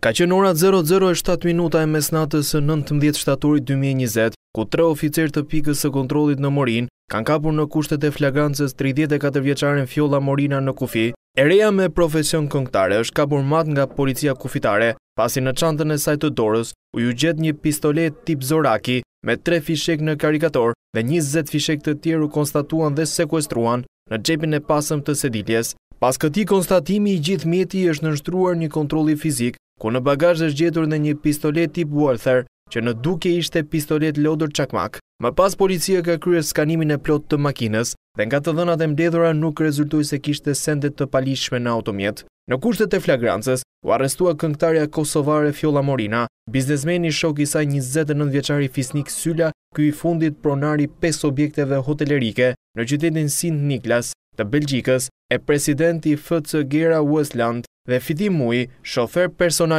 Ka qenë ora 00.07 minuta e mesnatës në 19 shtatorit 2020, ku tre oficer të pikës së kontrolit në Morin kanë kapur në kushtet e flagrancës 34 vjeqaren Fjolla Morina në Kufi. Ereja me profesion këngtare është kapur mat nga policia kufitare, pasi në çantën e saj të dorës u ju gjet një pistolet tip Zoraki me tre fishek në karikator dhe 20 fishek të tjeru konstatuan dhe sekuestruan në gjepin e pasëm të sediljes. Pas këti konstatimi i gjithë mjeti është nështruar një kontroli fizik ku në bagajë është gjetur në një pistolet tip Walther, që në duke ishte pistolet lodur çakmak. Më pas policia ka kryes skanimin e plot të makines, dhe nga të dhënat e mdedhura nuk rezultuj se kishte sendet të palishme në automjet. Në kushtet e flagrancës, u arrestua këngtarja Kosovare Fjolla Morina, biznesmeni shok i saj 29 vjeqari Fisnik Sylla, këj fundit pronari 5 objekteve hotelerike në qytetin Sint Niklas, të Belgjikës e presidenti F.C. Gera Westland dhe fitim mui, shofer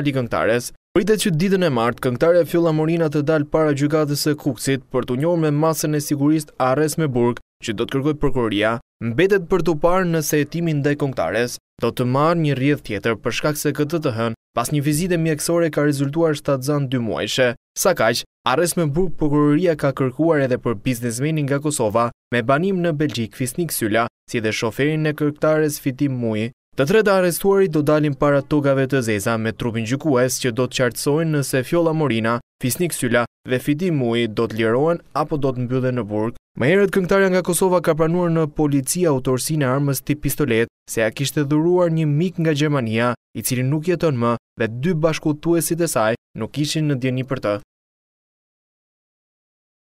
i këngtares. Pritet që ditën e martë, këngtare fjolla morina të dalë para gjykatës e kuksit për të njohur me masën e sigurist Ares me Burg, që do të kërkojë prokuroria, mbetet për të parë në sejtimin dhe këngtares, do të marë një rjedh tjetër për shkak se këtë të hën, pas një vizit e mjekësore ka rezultuar shtatë zanë dy muajshe. Sa kaq, arrest me burg prokuroria ka kërkuar edhe për biznesmenin nga Kosova me banim në Belgjik Fisnik Sylla, si dhe shoferin e kërktares Fitim Muji. Të tre të arrestuarit do dalin para togave të zeza me trupin gjukues që do të qartësojnë nëse Fjolla Morina, Fisnik Sylla dhe Fitim Muji do të lirohen apo do të mbyllen në burg. Më herët këngëtarja nga Kosova ka pranuar në polici autorsinë e armës tip pistolet, se ja kishte dhuruar një mik nga Gjermania, i cili nuk jeton më dhe dy bashkëtuesit e saj nuk ishin në djeni për të.